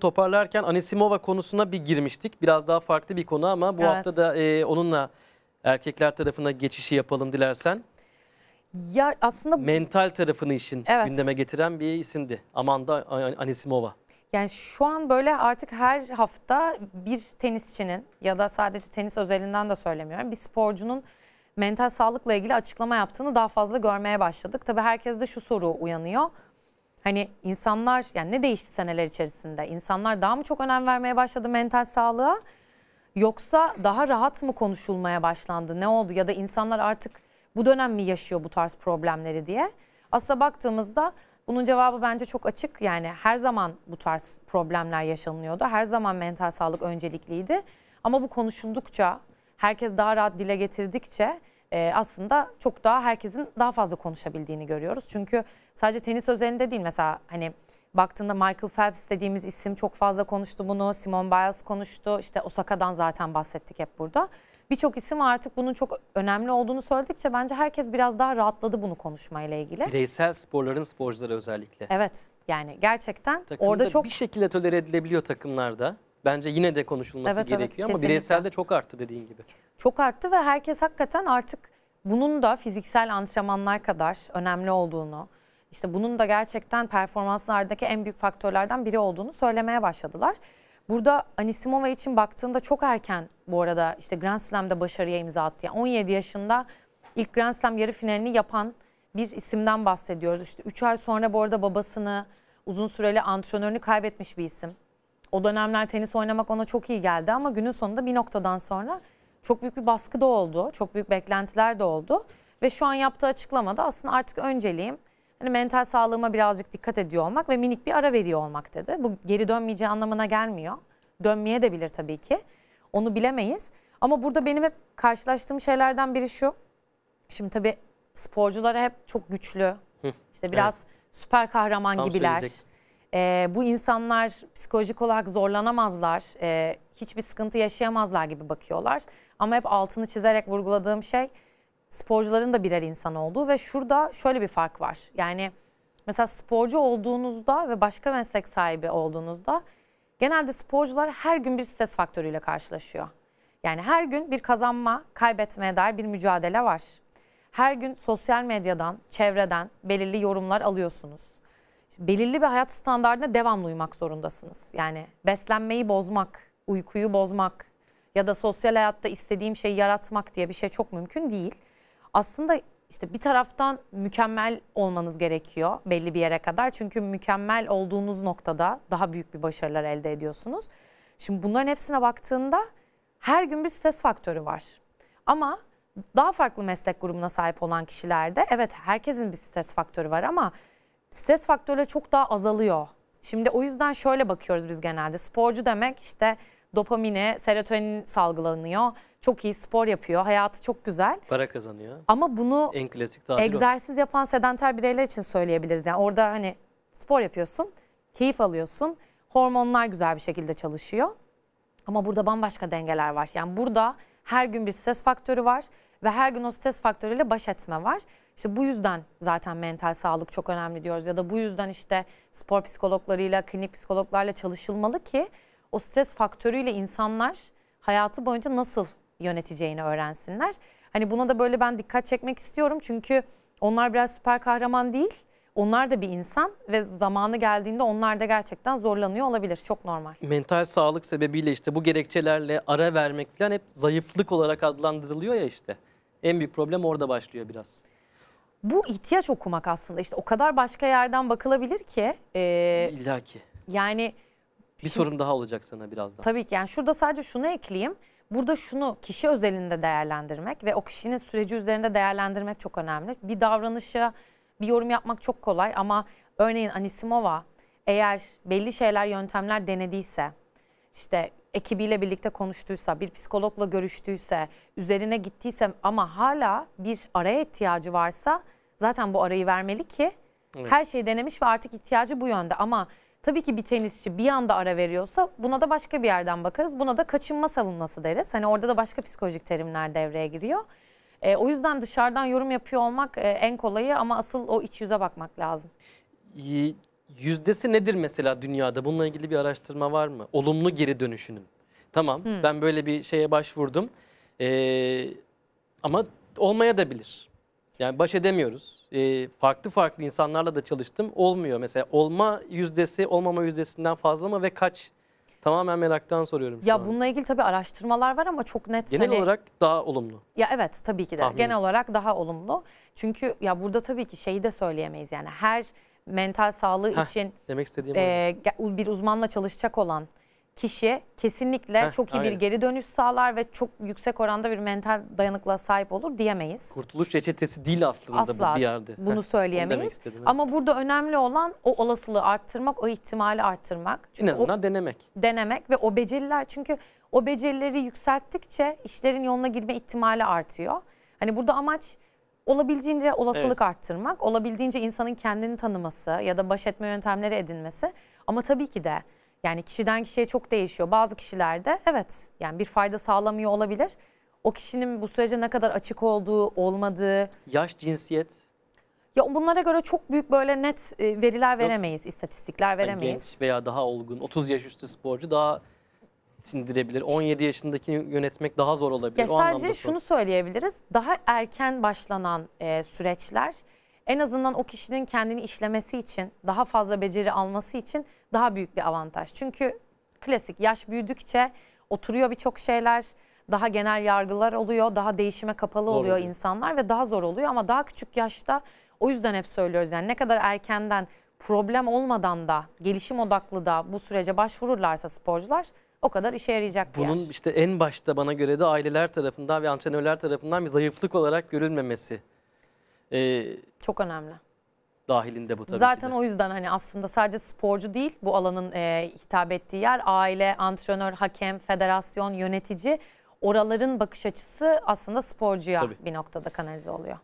toparlarken Anisimova konusuna bir girmiştik. Biraz daha farklı bir konu ama bu evet. hafta da e, onunla erkekler tarafına geçişi yapalım dilersen. Ya aslında mental tarafını işin evet. gündeme getiren bir isimdi. Amanda Anisimova. Yani şu an böyle artık her hafta bir tenisçinin ya da sadece tenis özelinden de söylemiyorum. Bir sporcunun mental sağlıkla ilgili açıklama yaptığını daha fazla görmeye başladık. Tabii herkes de şu soru uyanıyor Hani insanlar yani ne değişti seneler içerisinde? İnsanlar daha mı çok önem vermeye başladı mental sağlığa? Yoksa daha rahat mı konuşulmaya başlandı? Ne oldu? Ya da insanlar artık bu dönem mi yaşıyor bu tarz problemleri diye? Aslında baktığımızda bunun cevabı bence çok açık. Yani her zaman bu tarz problemler yaşanıyordu. Her zaman mental sağlık öncelikliydi. Ama bu konuşuldukça, herkes daha rahat dile getirdikçe e, aslında çok daha herkesin daha fazla konuşabildiğini görüyoruz. Çünkü sadece tenis özelinde değil mesela hani baktığında Michael Phelps dediğimiz isim çok fazla konuştu bunu. Simon Biles konuştu. İşte Osaka'dan zaten bahsettik hep burada. Birçok isim artık bunun çok önemli olduğunu söyledikçe bence herkes biraz daha rahatladı bunu konuşmayla ilgili. Bireysel sporların sporcuları özellikle. Evet yani gerçekten Takımda orada çok... bir şekilde tolere edilebiliyor takımlarda. Bence yine de konuşulması evet, gerekiyor evet, ama kesinlikle. bireyselde çok arttı dediğin gibi çok arttı ve herkes hakikaten artık bunun da fiziksel antrenmanlar kadar önemli olduğunu, işte bunun da gerçekten performanslardaki en büyük faktörlerden biri olduğunu söylemeye başladılar. Burada Anisimova için baktığında çok erken bu arada işte Grand Slam'da başarıya imza attı. Yani 17 yaşında ilk Grand Slam yarı finalini yapan bir isimden bahsediyoruz. İşte 3 ay sonra bu arada babasını uzun süreli antrenörünü kaybetmiş bir isim. O dönemler tenis oynamak ona çok iyi geldi ama günün sonunda bir noktadan sonra çok büyük bir baskı da oldu. Çok büyük beklentiler de oldu. Ve şu an yaptığı açıklamada aslında artık önceliğim hani mental sağlığıma birazcık dikkat ediyor olmak ve minik bir ara veriyor olmak dedi. Bu geri dönmeyeceği anlamına gelmiyor. Dönmeye de bilir tabii ki. Onu bilemeyiz. Ama burada benim hep karşılaştığım şeylerden biri şu. Şimdi tabii sporculara hep çok güçlü, işte biraz evet. süper kahraman Tam gibiler. Söyleyecek e, bu insanlar psikolojik olarak zorlanamazlar, e, hiçbir sıkıntı yaşayamazlar gibi bakıyorlar. Ama hep altını çizerek vurguladığım şey sporcuların da birer insan olduğu ve şurada şöyle bir fark var. Yani mesela sporcu olduğunuzda ve başka meslek sahibi olduğunuzda genelde sporcular her gün bir stres faktörüyle karşılaşıyor. Yani her gün bir kazanma, kaybetmeye dair bir mücadele var. Her gün sosyal medyadan, çevreden belirli yorumlar alıyorsunuz belirli bir hayat standartına devamlı uymak zorundasınız. Yani beslenmeyi bozmak, uykuyu bozmak ya da sosyal hayatta istediğim şeyi yaratmak diye bir şey çok mümkün değil. Aslında işte bir taraftan mükemmel olmanız gerekiyor belli bir yere kadar. Çünkü mükemmel olduğunuz noktada daha büyük bir başarılar elde ediyorsunuz. Şimdi bunların hepsine baktığında her gün bir stres faktörü var. Ama daha farklı meslek grubuna sahip olan kişilerde evet herkesin bir stres faktörü var ama stres faktörü çok daha azalıyor. Şimdi o yüzden şöyle bakıyoruz biz genelde. Sporcu demek işte dopamine, serotonin salgılanıyor. Çok iyi spor yapıyor. Hayatı çok güzel. Para kazanıyor. Ama bunu en klasik egzersiz o. yapan sedanter bireyler için söyleyebiliriz. Yani orada hani spor yapıyorsun, keyif alıyorsun. Hormonlar güzel bir şekilde çalışıyor. Ama burada bambaşka dengeler var. Yani burada her gün bir stres faktörü var ve her gün o stres faktörüyle baş etme var. İşte bu yüzden zaten mental sağlık çok önemli diyoruz ya da bu yüzden işte spor psikologlarıyla, klinik psikologlarla çalışılmalı ki o stres faktörüyle insanlar hayatı boyunca nasıl yöneteceğini öğrensinler. Hani buna da böyle ben dikkat çekmek istiyorum çünkü onlar biraz süper kahraman değil. Onlar da bir insan ve zamanı geldiğinde onlar da gerçekten zorlanıyor olabilir. Çok normal. Mental sağlık sebebiyle işte bu gerekçelerle ara vermek falan hep zayıflık olarak adlandırılıyor ya işte. En büyük problem orada başlıyor biraz. Bu ihtiyaç okumak aslında işte o kadar başka yerden bakılabilir ki. E, İlla ki. Yani. Bir şimdi, sorum daha olacak sana birazdan. Tabii ki yani şurada sadece şunu ekleyeyim. Burada şunu kişi özelinde değerlendirmek ve o kişinin süreci üzerinde değerlendirmek çok önemli. Bir davranışa bir yorum yapmak çok kolay ama örneğin Anisimova eğer belli şeyler yöntemler denediyse işte ekibiyle birlikte konuştuysa, bir psikologla görüştüyse, üzerine gittiyse ama hala bir araya ihtiyacı varsa zaten bu arayı vermeli ki evet. her şeyi denemiş ve artık ihtiyacı bu yönde ama tabii ki bir tenisçi bir anda ara veriyorsa buna da başka bir yerden bakarız. Buna da kaçınma savunması deriz. Hani orada da başka psikolojik terimler devreye giriyor. E, o yüzden dışarıdan yorum yapıyor olmak e, en kolayı ama asıl o iç yüze bakmak lazım yüzdesi nedir mesela dünyada? Bununla ilgili bir araştırma var mı? Olumlu geri dönüşünün. Tamam Hı. Hmm. ben böyle bir şeye başvurdum. Ee, ama olmaya da bilir. Yani baş edemiyoruz. Ee, farklı farklı insanlarla da çalıştım. Olmuyor mesela. Olma yüzdesi olmama yüzdesinden fazla mı ve kaç? Tamamen meraktan soruyorum. Ya an. bununla ilgili tabii araştırmalar var ama çok net. Genel hani... olarak daha olumlu. Ya evet tabii ki de. Tahminim. Genel olarak daha olumlu. Çünkü ya burada tabii ki şeyi de söyleyemeyiz yani her mental sağlığı Heh, için demek istediğim e, bir uzmanla çalışacak olan kişi kesinlikle Heh, çok iyi aynen. bir geri dönüş sağlar ve çok yüksek oranda bir mental dayanıklılığa sahip olur diyemeyiz. Kurtuluş reçetesi değil aslında Asla bu bir yerde. bunu söyleyemeyiz. istedim, Ama burada önemli olan o olasılığı arttırmak, o ihtimali arttırmak. Çünkü en azından o, denemek. Denemek ve o beceriler çünkü o becerileri yükselttikçe işlerin yoluna girme ihtimali artıyor. Hani burada amaç olabildiğince olasılık evet. arttırmak, olabildiğince insanın kendini tanıması ya da baş etme yöntemleri edinmesi. Ama tabii ki de yani kişiden kişiye çok değişiyor. Bazı kişilerde evet yani bir fayda sağlamıyor olabilir. O kişinin bu sürece ne kadar açık olduğu, olmadığı. Yaş, cinsiyet. Ya bunlara göre çok büyük böyle net e, veriler veremeyiz, Yok. istatistikler veremeyiz. Yani genç veya daha olgun, 30 yaş üstü sporcu daha sindirebilir. 17 yaşındakini yönetmek daha zor olabilir. Ya o sadece şunu söyleyebiliriz. Daha erken başlanan e, süreçler en azından o kişinin kendini işlemesi için, daha fazla beceri alması için daha büyük bir avantaj. Çünkü klasik yaş büyüdükçe oturuyor birçok şeyler. Daha genel yargılar oluyor, daha değişime kapalı zor oluyor, oluyor insanlar ve daha zor oluyor ama daha küçük yaşta o yüzden hep söylüyoruz yani ne kadar erkenden problem olmadan da gelişim odaklı da bu sürece başvururlarsa sporcular o kadar işe yarayacak bir Bunun yer. işte en başta bana göre de aileler tarafından ve antrenörler tarafından bir zayıflık olarak görülmemesi. Ee, Çok önemli dahilinde bu tabii Zaten o yüzden hani aslında sadece sporcu değil bu alanın e, hitap ettiği yer aile, antrenör, hakem, federasyon, yönetici oraların bakış açısı aslında sporcuya tabii. bir noktada kanalize oluyor.